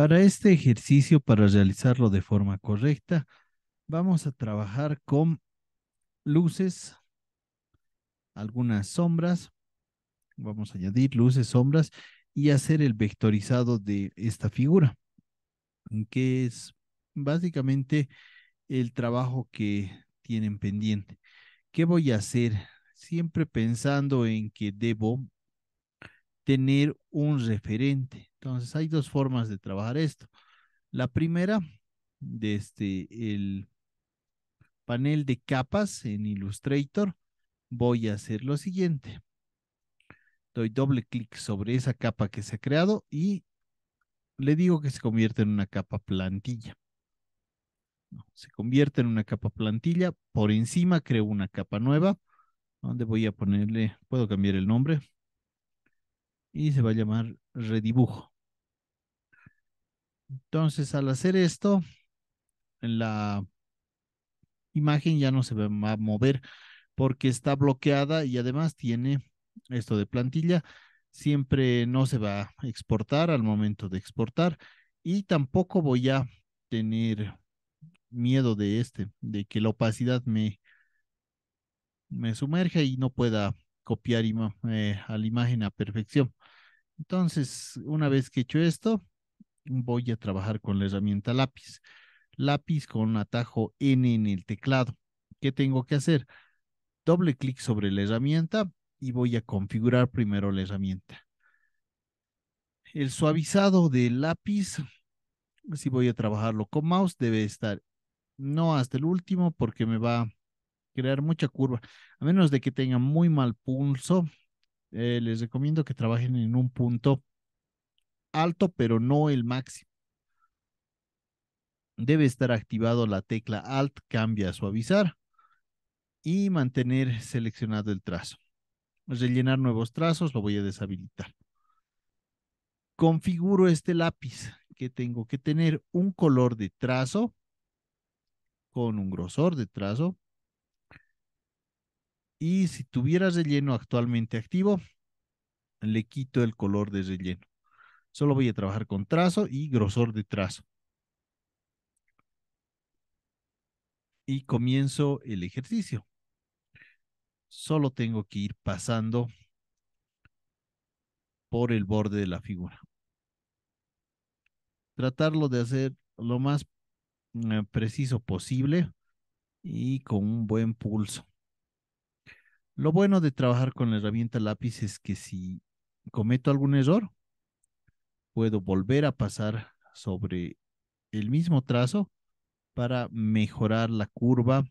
Para este ejercicio, para realizarlo de forma correcta, vamos a trabajar con luces, algunas sombras, vamos a añadir luces, sombras y hacer el vectorizado de esta figura, que es básicamente el trabajo que tienen pendiente. ¿Qué voy a hacer? Siempre pensando en que debo tener un referente. Entonces, hay dos formas de trabajar esto. La primera, desde este, el panel de capas en Illustrator, voy a hacer lo siguiente. Doy doble clic sobre esa capa que se ha creado y le digo que se convierte en una capa plantilla. se convierte en una capa plantilla. Por encima creo una capa nueva, donde voy a ponerle, puedo cambiar el nombre, y se va a llamar redibujo. Entonces, al hacer esto, la imagen ya no se va a mover porque está bloqueada y además tiene esto de plantilla. Siempre no se va a exportar al momento de exportar y tampoco voy a tener miedo de este, de que la opacidad me, me sumerja y no pueda copiar eh, a la imagen a perfección. Entonces, una vez que he hecho esto, voy a trabajar con la herramienta lápiz. Lápiz con atajo N en el teclado. ¿Qué tengo que hacer? Doble clic sobre la herramienta y voy a configurar primero la herramienta. El suavizado del lápiz, si voy a trabajarlo con mouse, debe estar no hasta el último porque me va a crear mucha curva. A menos de que tenga muy mal pulso, eh, les recomiendo que trabajen en un punto alto, pero no el máximo. Debe estar activado la tecla Alt, cambia a suavizar y mantener seleccionado el trazo. Rellenar nuevos trazos, lo voy a deshabilitar. Configuro este lápiz que tengo que tener un color de trazo con un grosor de trazo y si tuviera relleno actualmente activo, le quito el color de relleno. Solo voy a trabajar con trazo y grosor de trazo. Y comienzo el ejercicio. Solo tengo que ir pasando por el borde de la figura. Tratarlo de hacer lo más eh, preciso posible y con un buen pulso. Lo bueno de trabajar con la herramienta lápiz es que si cometo algún error, puedo volver a pasar sobre el mismo trazo para mejorar la curva,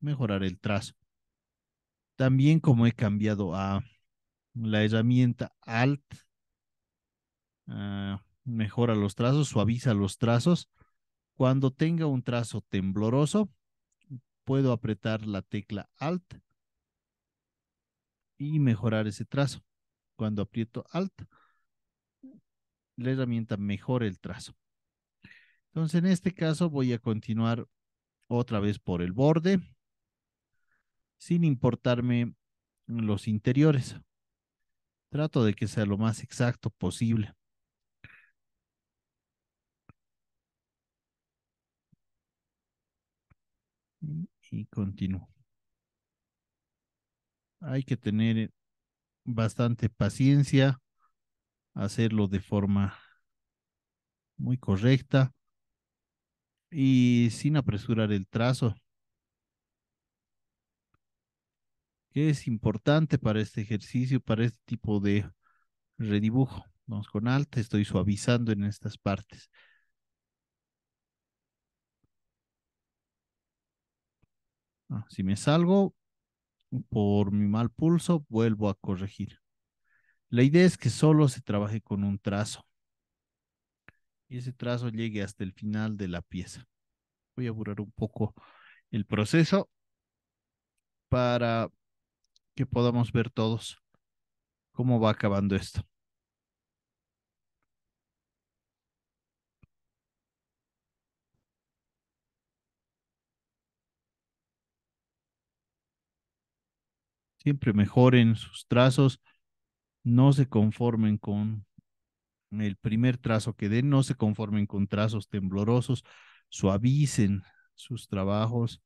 mejorar el trazo. También como he cambiado a la herramienta Alt, ah, mejora los trazos, suaviza los trazos. Cuando tenga un trazo tembloroso, puedo apretar la tecla Alt y mejorar ese trazo. Cuando aprieto Alt, la herramienta mejora el trazo. Entonces, en este caso voy a continuar otra vez por el borde, sin importarme los interiores. Trato de que sea lo más exacto posible. Y continúo. Hay que tener bastante paciencia, hacerlo de forma muy correcta y sin apresurar el trazo, que es importante para este ejercicio, para este tipo de redibujo. Vamos con alta, estoy suavizando en estas partes. Ah, si me salgo, por mi mal pulso, vuelvo a corregir. La idea es que solo se trabaje con un trazo y ese trazo llegue hasta el final de la pieza. Voy a apurar un poco el proceso para que podamos ver todos cómo va acabando esto. siempre mejoren sus trazos, no se conformen con el primer trazo que den, no se conformen con trazos temblorosos, suavicen sus trabajos,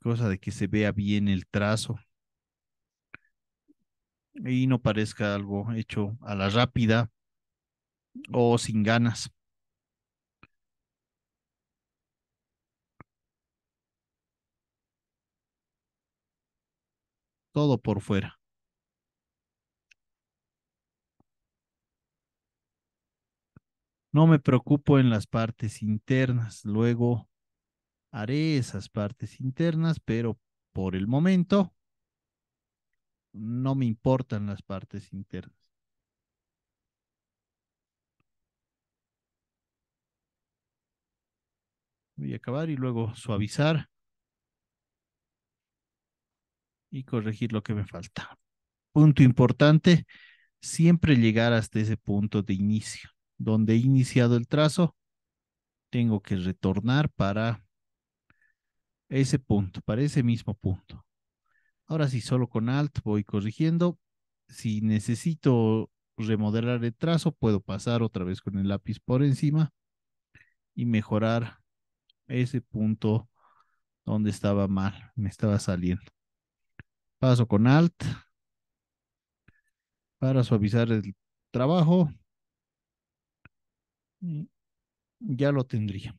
cosa de que se vea bien el trazo y no parezca algo hecho a la rápida o sin ganas. todo por fuera. No me preocupo en las partes internas, luego haré esas partes internas, pero por el momento no me importan las partes internas. Voy a acabar y luego suavizar y corregir lo que me falta. Punto importante, siempre llegar hasta ese punto de inicio. Donde he iniciado el trazo, tengo que retornar para ese punto, para ese mismo punto. Ahora sí, solo con Alt voy corrigiendo. Si necesito remodelar el trazo, puedo pasar otra vez con el lápiz por encima y mejorar ese punto donde estaba mal, me estaba saliendo. Paso con Alt para suavizar el trabajo. Ya lo tendría.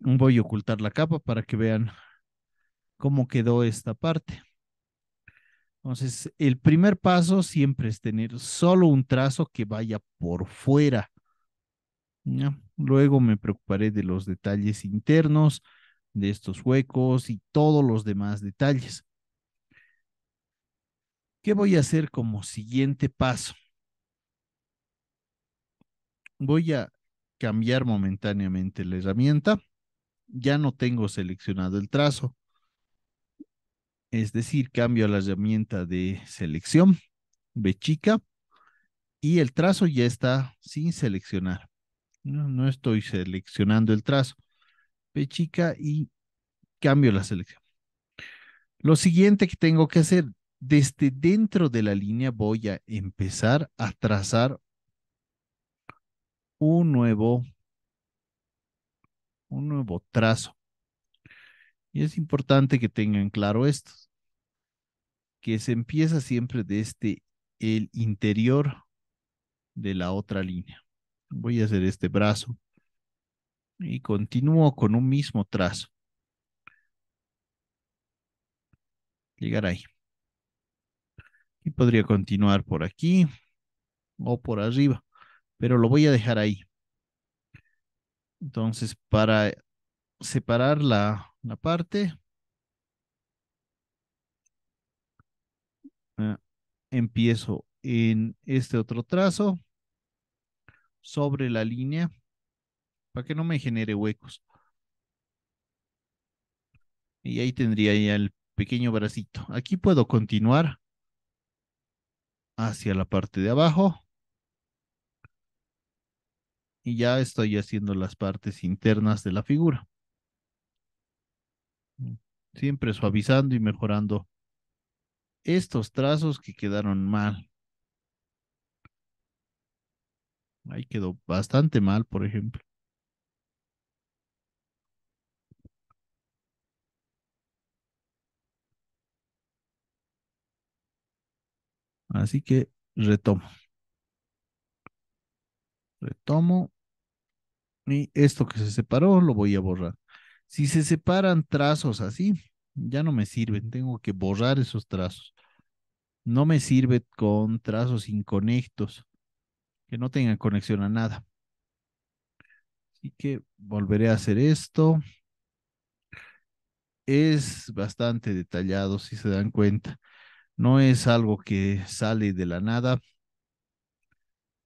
Voy a ocultar la capa para que vean cómo quedó esta parte. Entonces, el primer paso siempre es tener solo un trazo que vaya por fuera. Luego me preocuparé de los detalles internos de estos huecos y todos los demás detalles. ¿Qué voy a hacer como siguiente paso? Voy a cambiar momentáneamente la herramienta. Ya no tengo seleccionado el trazo. Es decir, cambio la herramienta de selección, de chica, y el trazo ya está sin seleccionar. no estoy seleccionando el trazo chica y cambio la selección. Lo siguiente que tengo que hacer, desde dentro de la línea voy a empezar a trazar un nuevo, un nuevo trazo. Y es importante que tengan claro esto, que se empieza siempre desde el interior de la otra línea. Voy a hacer este brazo y continúo con un mismo trazo. Llegar ahí. Y podría continuar por aquí o por arriba, pero lo voy a dejar ahí. Entonces, para separar la, parte, ah, empiezo en este otro trazo sobre la línea para que no me genere huecos. Y ahí tendría ya el pequeño bracito. Aquí puedo continuar hacia la parte de abajo. Y ya estoy haciendo las partes internas de la figura. Siempre suavizando y mejorando estos trazos que quedaron mal. Ahí quedó bastante mal, por ejemplo. Así que retomo. Retomo. Y esto que se separó lo voy a borrar. Si se separan trazos así, ya no me sirven. Tengo que borrar esos trazos. No me sirve con trazos inconectos, que no tengan conexión a nada. Así que volveré a hacer esto. Es bastante detallado, si se dan cuenta. No es algo que sale de la nada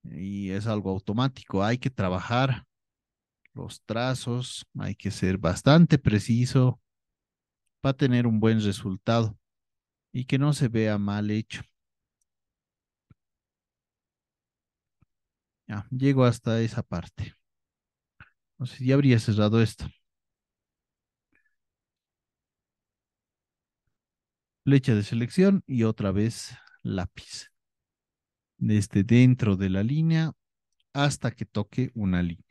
y es algo automático. Hay que trabajar los trazos, hay que ser bastante preciso para tener un buen resultado y que no se vea mal hecho. Ya, llego hasta esa parte. ya habría cerrado esto. flecha de selección y otra vez lápiz. Desde dentro de la línea hasta que toque una línea.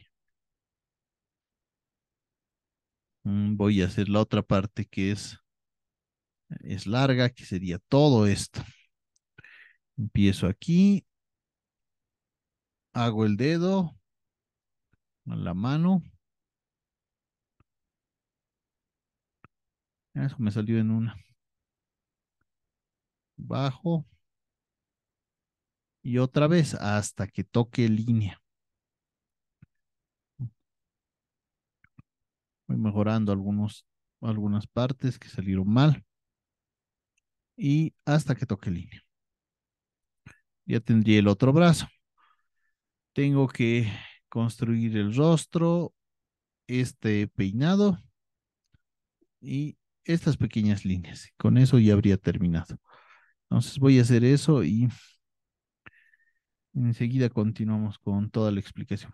Mm, voy a hacer la otra parte que es, es larga, que sería todo esto. Empiezo aquí, hago el dedo la mano. Eso me salió en una bajo y otra vez hasta que toque línea. Voy mejorando algunos, algunas partes que salieron mal y hasta que toque línea. Ya tendría el otro brazo. Tengo que construir el rostro, este peinado y estas pequeñas líneas. Con eso ya habría terminado. Entonces voy a hacer eso y enseguida continuamos con toda la explicación.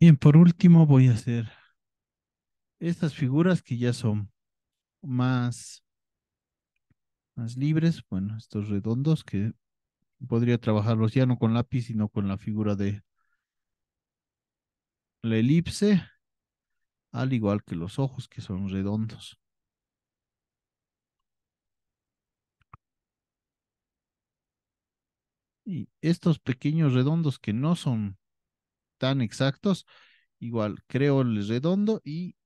Bien, por último voy a hacer estas figuras que ya son más, más libres. Bueno, estos redondos que podría trabajarlos ya no con lápiz, sino con la figura de la elipse, al igual que los ojos que son redondos. Y estos pequeños redondos que no son tan exactos. Igual creo el redondo y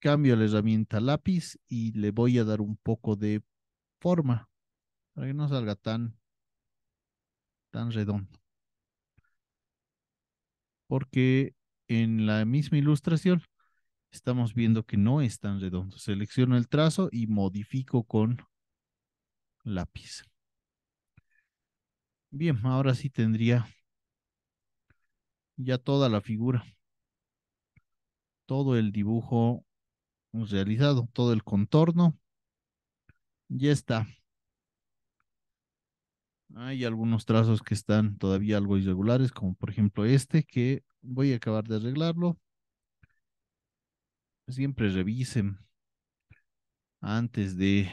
cambio la herramienta lápiz y le voy a dar un poco de forma para que no salga tan, tan redondo. Porque en la misma ilustración estamos viendo que no es tan redondo. Selecciono el trazo y modifico con lápiz. Bien, ahora sí tendría ya toda la figura, todo el dibujo realizado, todo el contorno. Ya está. Hay algunos trazos que están todavía algo irregulares, como por ejemplo este, que voy a acabar de arreglarlo. Siempre revisen antes de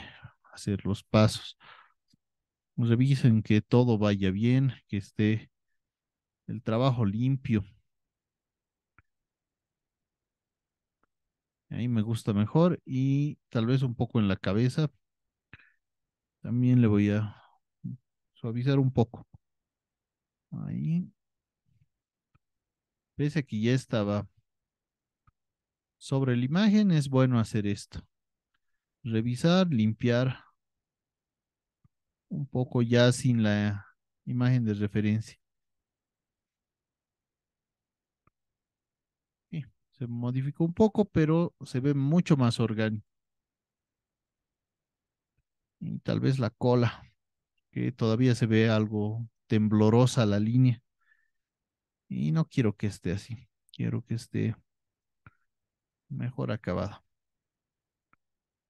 hacer los pasos. Revisen que todo vaya bien, que esté el trabajo limpio. Ahí me gusta mejor y tal vez un poco en la cabeza. También le voy a suavizar un poco. Ahí. Pese a que ya estaba sobre la imagen, es bueno hacer esto. Revisar, limpiar un poco ya sin la imagen de referencia. Se modificó un poco, pero se ve mucho más orgánico. Y tal vez la cola, que todavía se ve algo temblorosa la línea. Y no quiero que esté así. Quiero que esté mejor acabada.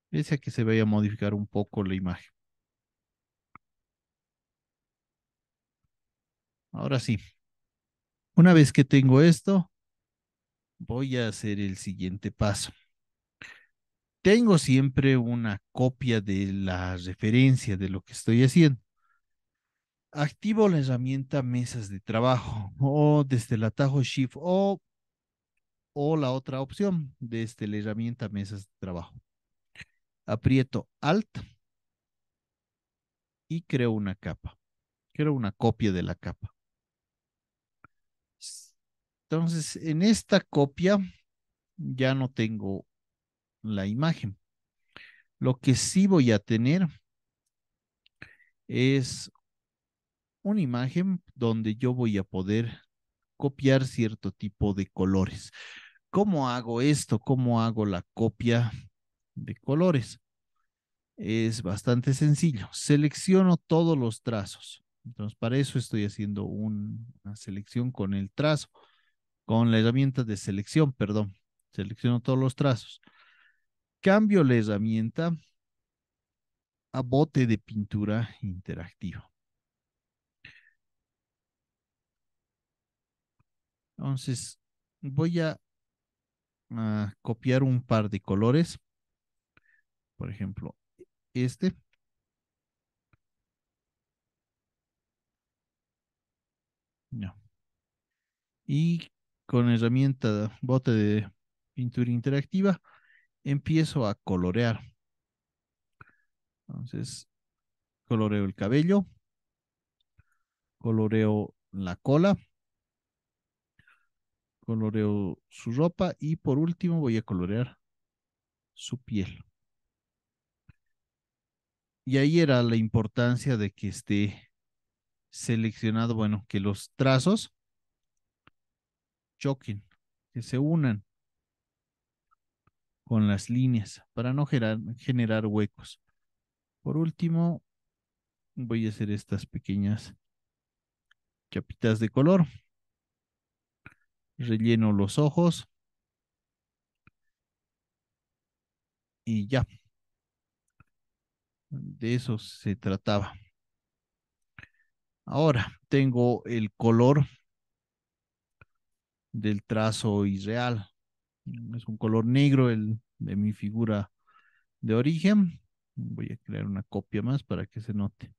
Pese a que se vaya a modificar un poco la imagen. Ahora sí. Una vez que tengo esto, voy a hacer el siguiente paso. Tengo siempre una copia de la referencia de lo que estoy haciendo. Activo la herramienta mesas de trabajo o desde el atajo Shift o, o la otra opción desde la herramienta mesas de trabajo. Aprieto Alt y creo una capa. Creo una copia de la capa. Entonces, en esta copia ya no tengo la imagen. Lo que sí voy a tener es una imagen donde yo voy a poder copiar cierto tipo de colores. ¿Cómo hago esto? ¿Cómo hago la copia de colores? Es bastante sencillo. Selecciono todos los trazos. Entonces, para eso estoy haciendo una selección con el trazo con la herramienta de selección, perdón, selecciono todos los trazos. Cambio la herramienta a bote de pintura interactivo. Entonces, voy a, a copiar un par de colores. Por ejemplo, este. No. Y con herramienta bote de pintura interactiva, empiezo a colorear. Entonces, coloreo el cabello, coloreo la cola, coloreo su ropa y por último voy a colorear su piel. Y ahí era la importancia de que esté seleccionado, bueno, que los trazos choquen, que se unan con las líneas para no generar, generar huecos. Por último, voy a hacer estas pequeñas chapitas de color. Relleno los ojos. Y ya. De eso se trataba. Ahora tengo el color del trazo irreal. Mm, es un color negro el de mi figura de origen. Voy a crear una copia más para que se note.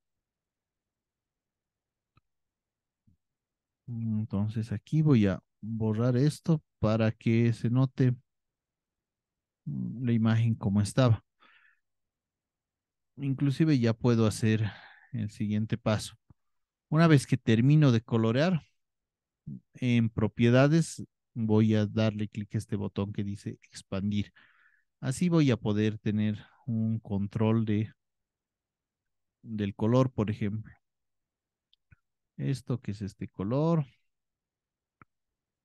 Mm, entonces aquí voy a borrar esto para que se note mm, la imagen como estaba. Inclusive ya puedo hacer el siguiente paso. Una vez que termino de colorear, en propiedades voy a darle clic a este botón que dice expandir. Así voy a poder tener un control de del color, por ejemplo. Esto que es este color,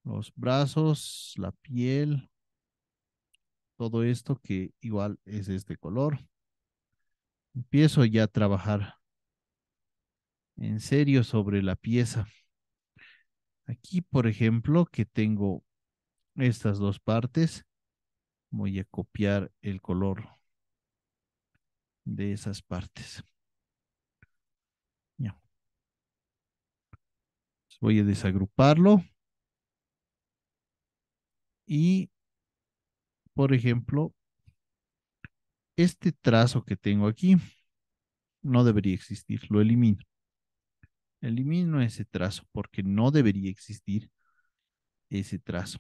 los brazos, la piel, todo esto que igual es este color. Empiezo ya a trabajar en serio sobre la pieza. Aquí, por ejemplo, que tengo estas dos partes, voy a copiar el color de esas partes. Voy a desagruparlo. Y, por ejemplo, este trazo que tengo aquí no debería existir, lo elimino. Elimino ese trazo porque no debería existir ese trazo.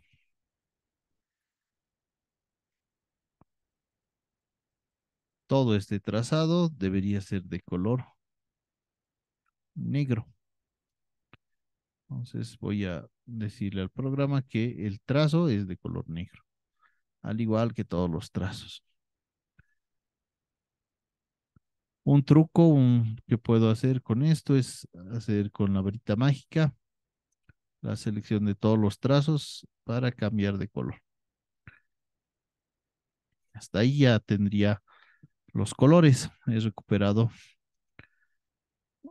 Todo este trazado debería ser de color negro. Entonces voy a decirle al programa que el trazo es de color negro, al igual que todos los trazos. Un truco que puedo hacer con esto es hacer con la varita mágica la selección de todos los trazos para cambiar de color. Hasta ahí ya tendría los colores. He recuperado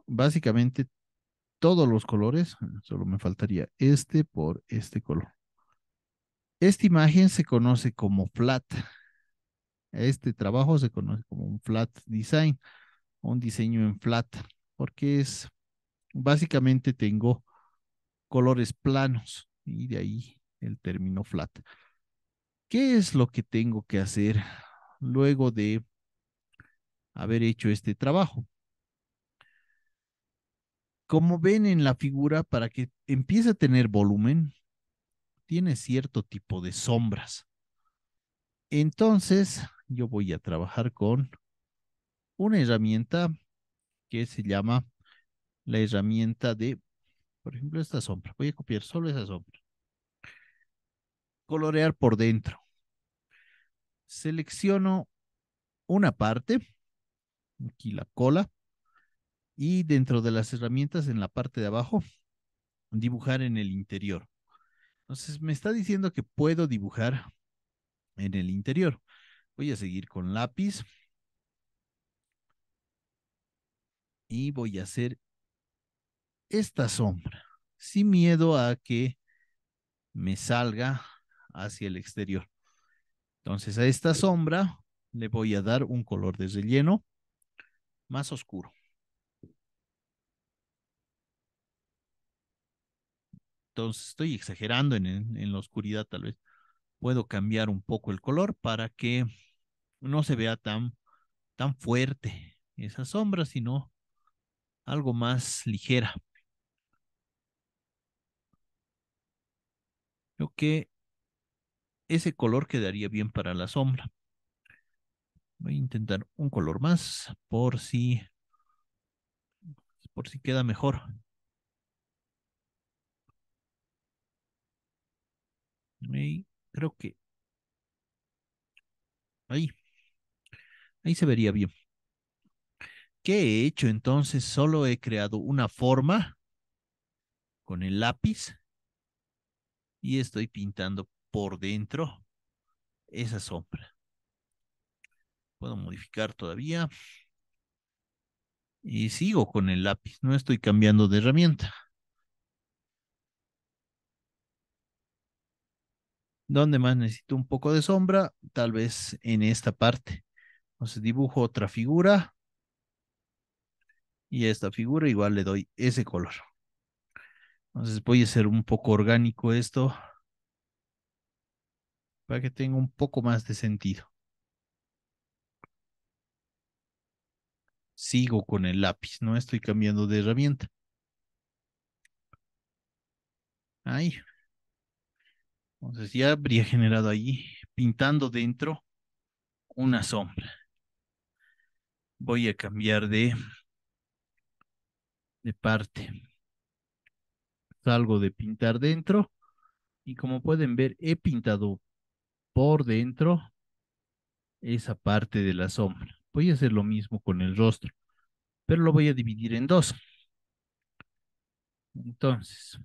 básicamente todos los colores. Solo me faltaría este por este color. Esta imagen se conoce como flat. Este trabajo se conoce como un flat design un diseño en flat, porque es básicamente tengo colores planos y de ahí el término flat. ¿Qué es lo que tengo que hacer luego de haber hecho este trabajo? Como ven en la figura, para que empiece a tener volumen, tiene cierto tipo de sombras. Entonces, yo voy a trabajar con una herramienta que se llama la herramienta de, por ejemplo, esta sombra. Voy a copiar solo esa sombra. Colorear por dentro. Selecciono una parte, aquí la cola, y dentro de las herramientas en la parte de abajo, dibujar en el interior. Entonces me está diciendo que puedo dibujar en el interior. Voy a seguir con lápiz. y voy a hacer esta sombra sin miedo a que me salga hacia el exterior. Entonces a esta sombra le voy a dar un color de relleno más oscuro. Entonces estoy exagerando en, en la oscuridad tal vez. Puedo cambiar un poco el color para que no se vea tan, tan fuerte esa sombra, sino algo más ligera. Creo que ese color quedaría bien para la sombra. Voy a intentar un color más por si por si queda mejor. Y creo que ahí ahí se vería bien. ¿Qué he hecho entonces? Solo he creado una forma con el lápiz y estoy pintando por dentro esa sombra. Puedo modificar todavía. Y sigo con el lápiz, no estoy cambiando de herramienta. ¿Dónde más necesito un poco de sombra? Tal vez en esta parte. Entonces dibujo otra figura y a esta figura igual le doy ese color. Entonces voy a hacer un poco orgánico esto para que tenga un poco más de sentido. Sigo con el lápiz, no estoy cambiando de herramienta. Ahí. Entonces ya habría generado ahí. pintando dentro, una sombra. Voy a cambiar de de parte. Salgo de pintar dentro y como pueden ver he pintado por dentro esa parte de la sombra. Voy a hacer lo mismo con el rostro, pero lo voy a dividir en dos. Entonces,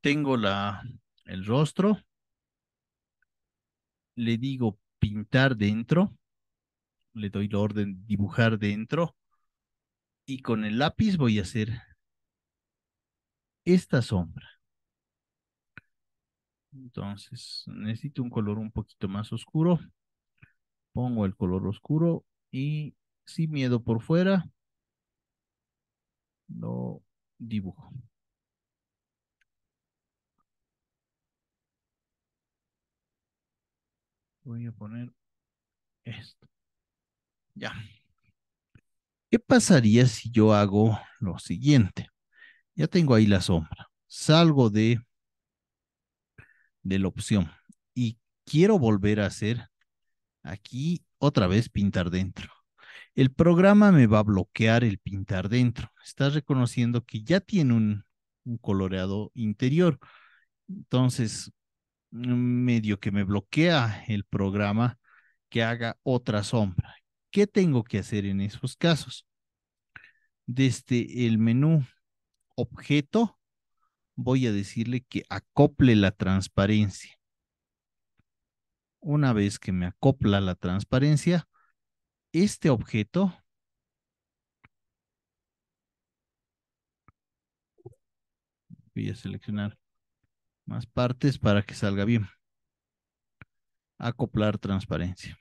tengo la, el rostro, le digo pintar dentro, le doy la orden dibujar dentro y con el lápiz voy a hacer esta sombra. Entonces necesito un color un poquito más oscuro. Pongo el color oscuro y sin miedo por fuera lo dibujo. Voy a poner esto. Ya. ¿Qué pasaría si yo hago lo siguiente? Ya tengo ahí la sombra. Salgo de, de la opción y quiero volver a hacer aquí otra vez pintar dentro. El programa me va a bloquear el pintar dentro. Está reconociendo que ya tiene un, un coloreado interior. Entonces, medio que me bloquea el programa que haga otra sombra. ¿Qué tengo que hacer en esos casos? Desde el menú objeto, voy a decirle que acople la transparencia. Una vez que me acopla la transparencia, este objeto voy a seleccionar más partes para que salga bien. Acoplar transparencia.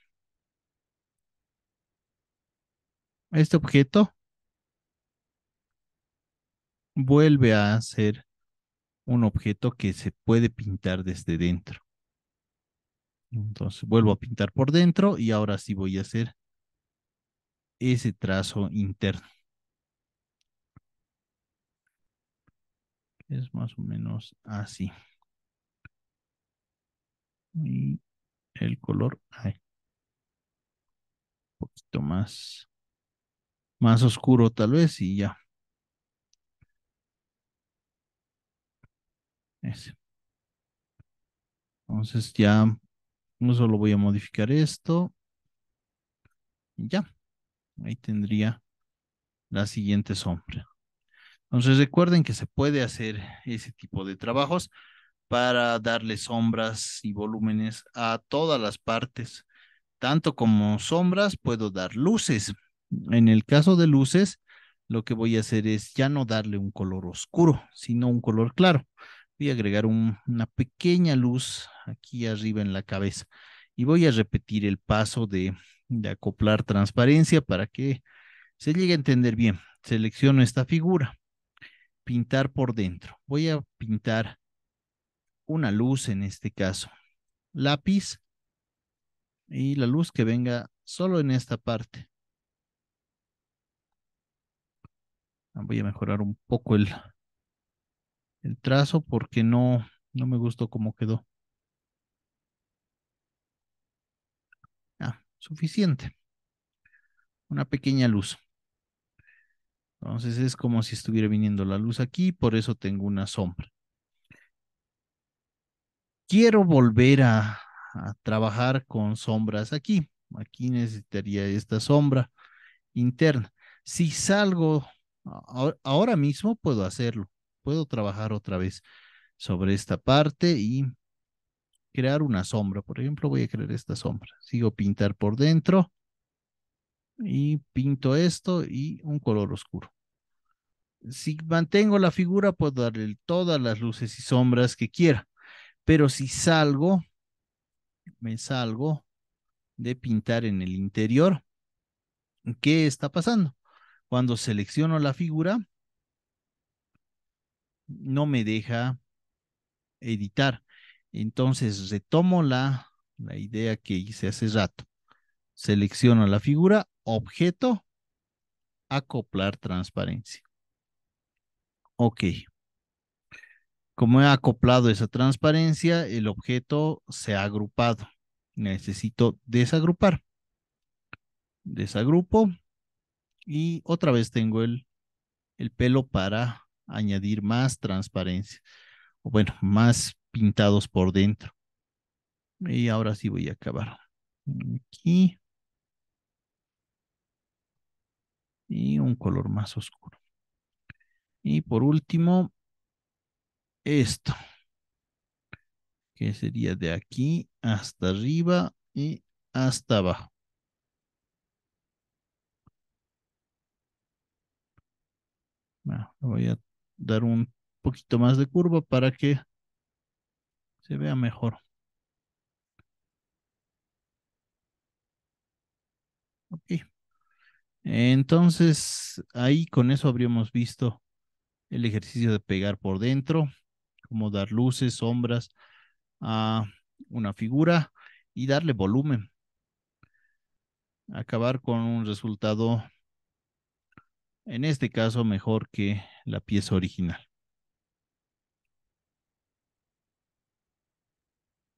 Este objeto vuelve a ser un objeto que se puede pintar desde dentro. Entonces vuelvo a pintar por dentro y ahora sí voy a hacer ese trazo interno. Es más o menos así. Y el color, un poquito más más oscuro tal vez y ya. Entonces ya No solo voy a modificar esto. Y ya. Ahí tendría la siguiente sombra. Entonces recuerden que se puede hacer ese tipo de trabajos para darle sombras y volúmenes a todas las partes. Tanto como sombras puedo dar luces. En el caso de luces, lo que voy a hacer es ya no darle un color oscuro, sino un color claro. Voy a agregar una pequeña luz aquí arriba en la cabeza y voy a repetir el paso de, de acoplar transparencia para que se llegue a entender bien. Selecciono esta figura, pintar por dentro. Voy a pintar una luz en este caso, lápiz y la luz que venga solo en esta parte. Voy a mejorar un poco el, trazo porque no, no me gustó cómo quedó. Ah, suficiente. Una pequeña luz. Entonces es como si estuviera viniendo la luz aquí, por eso tengo una sombra. Quiero volver a trabajar con sombras aquí. Aquí necesitaría esta sombra interna. Si salgo ahora, mismo puedo hacerlo, puedo trabajar otra vez sobre esta parte y crear una sombra. Por ejemplo, voy a crear esta sombra. Sigo pintar por dentro y pinto esto y un color oscuro. Si mantengo la figura, puedo darle todas las luces y sombras que quiera. Pero si salgo, me salgo de pintar en el interior, ¿qué está pasando? Cuando selecciono la figura, no me deja editar. Entonces retomo la, la idea que hice hace rato. Selecciono la figura, objeto, acoplar transparencia. Ok. Como he acoplado esa transparencia, el objeto se ha agrupado. Necesito desagrupar. Desagrupo y otra vez tengo el, el pelo para añadir más transparencia, o bueno, más pintados por dentro. Y ahora sí voy a acabar. Aquí. Y un color más oscuro. Y por último, esto. Que sería de aquí hasta arriba y hasta abajo. Ah, voy a dar un poquito más de curva para que se vea mejor. Ok. Entonces, ahí con eso habríamos visto el ejercicio de pegar por dentro, como dar luces, sombras a una figura y darle volumen. Acabar con un resultado en este caso mejor que la pieza original.